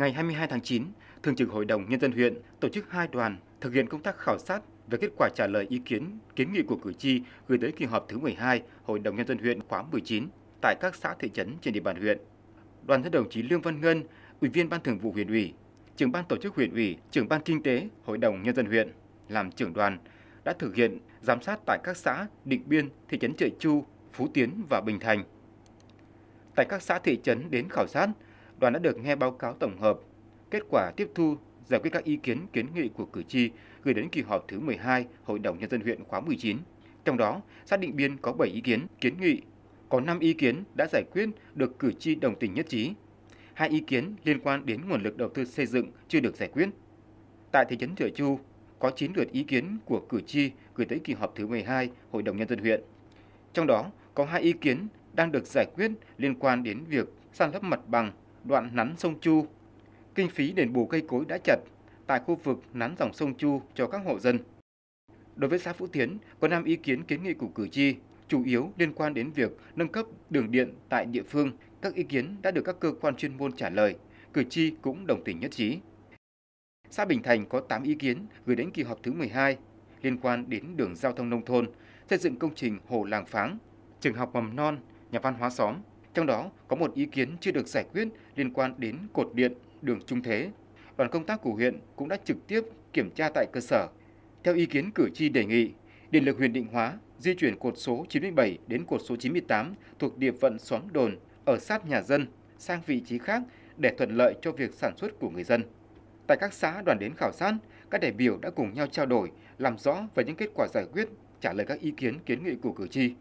ngày 22 tháng 9, Thường trực Hội đồng Nhân dân huyện tổ chức hai đoàn thực hiện công tác khảo sát về kết quả trả lời ý kiến kiến nghị của cử tri gửi tới kỳ họp thứ 12 Hội đồng Nhân dân huyện khóa 19 tại các xã thị trấn trên địa bàn huyện. Đoàn do đồng chí Lương Văn Ngân, Ủy viên Ban Thường vụ huyện ủy, trưởng ban tổ chức huyện ủy, trưởng ban kinh tế Hội đồng Nhân dân huyện làm trưởng đoàn đã thực hiện giám sát tại các xã Định Biên, thị trấn Trợ Chu, Phú Tiến và Bình Thành. Tại các xã thị trấn đến khảo sát, đoàn đã được nghe báo cáo tổng hợp, kết quả tiếp thu, giải quyết các ý kiến kiến nghị của cử tri gửi đến kỳ họp thứ 12 Hội đồng Nhân dân huyện khóa 19. Trong đó, xác Định Biên có 7 ý kiến kiến nghị, có 5 ý kiến đã giải quyết được cử tri đồng tình nhất trí. Hai ý kiến liên quan đến nguồn lực đầu tư xây dựng chưa được giải quyết. Tại thị trấn Thừa Chu, có 9 lượt ý kiến của cử tri gửi tới kỳ họp thứ 12 Hội đồng Nhân dân huyện. Trong đó, có hai ý kiến đang được giải quyết liên quan đến việc san lấp mặt bằng đoạn nắn sông Chu. Kinh phí đền bù cây cối đã chặt tại khu vực nắn dòng sông Chu cho các hộ dân. Đối với xã Phú Tiến, có 5 ý kiến kiến nghị của cử tri, chủ yếu liên quan đến việc nâng cấp đường điện tại địa phương. Các ý kiến đã được các cơ quan chuyên môn trả lời, cử tri cũng đồng tình nhất trí. Xã Bình Thành có 8 ý kiến gửi đến kỳ họp thứ 12 liên quan đến đường giao thông nông thôn, xây dựng công trình hồ làng pháng, trường học mầm non, nhà văn hóa xóm, trong đó có một ý kiến chưa được giải quyết liên quan đến cột điện đường Trung Thế. Đoàn công tác của huyện cũng đã trực tiếp kiểm tra tại cơ sở. Theo ý kiến cử tri đề nghị, điện lực huyện Định Hóa di chuyển cột số 97 đến cột số 98 thuộc địa phận xóm đồn ở sát nhà dân sang vị trí khác để thuận lợi cho việc sản xuất của người dân. Tại các xã đoàn đến khảo sát, các đại biểu đã cùng nhau trao đổi, làm rõ về những kết quả giải quyết, trả lời các ý kiến kiến nghị của cử tri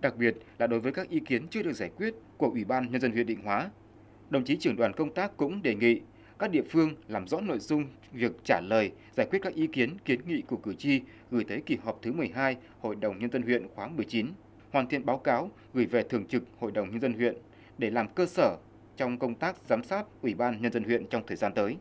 đặc biệt là đối với các ý kiến chưa được giải quyết của Ủy ban Nhân dân huyện Định Hóa. Đồng chí trưởng đoàn công tác cũng đề nghị các địa phương làm rõ nội dung việc trả lời, giải quyết các ý kiến, kiến nghị của cử tri gửi tới kỳ họp thứ 12 Hội đồng Nhân dân huyện khóa 19, hoàn thiện báo cáo gửi về Thường trực Hội đồng Nhân dân huyện để làm cơ sở trong công tác giám sát Ủy ban Nhân dân huyện trong thời gian tới.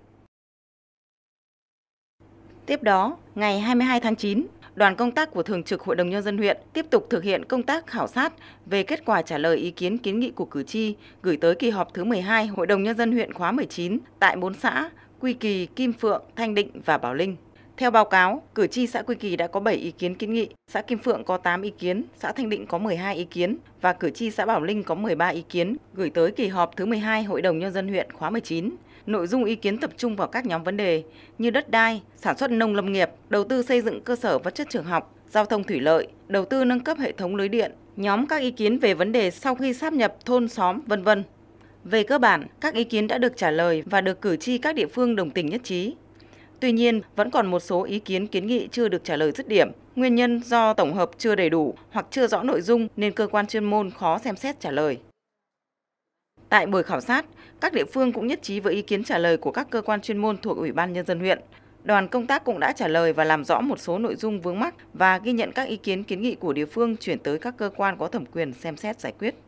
Tiếp đó, ngày 22 tháng 9, đoàn công tác của Thường trực Hội đồng Nhân dân huyện tiếp tục thực hiện công tác khảo sát về kết quả trả lời ý kiến kiến nghị của cử tri gửi tới kỳ họp thứ 12 Hội đồng Nhân dân huyện khóa 19 tại 4 xã Quy Kỳ, Kim Phượng, Thanh Định và Bảo Linh. Theo báo cáo, cử tri xã Quy Kỳ đã có 7 ý kiến kiến nghị, xã Kim Phượng có 8 ý kiến, xã Thanh Định có 12 ý kiến và cử tri xã Bảo Linh có 13 ý kiến gửi tới kỳ họp thứ 12 Hội đồng Nhân dân huyện khóa 19 nội dung ý kiến tập trung vào các nhóm vấn đề như đất đai, sản xuất nông lâm nghiệp, đầu tư xây dựng cơ sở vật chất trường học, giao thông thủy lợi, đầu tư nâng cấp hệ thống lưới điện, nhóm các ý kiến về vấn đề sau khi sáp nhập thôn xóm, vân vân. Về cơ bản, các ý kiến đã được trả lời và được cử tri các địa phương đồng tình nhất trí. Tuy nhiên, vẫn còn một số ý kiến kiến nghị chưa được trả lời dứt điểm, nguyên nhân do tổng hợp chưa đầy đủ hoặc chưa rõ nội dung nên cơ quan chuyên môn khó xem xét trả lời. Tại buổi khảo sát, các địa phương cũng nhất trí với ý kiến trả lời của các cơ quan chuyên môn thuộc Ủy ban Nhân dân huyện. Đoàn công tác cũng đã trả lời và làm rõ một số nội dung vướng mắc và ghi nhận các ý kiến kiến nghị của địa phương chuyển tới các cơ quan có thẩm quyền xem xét giải quyết.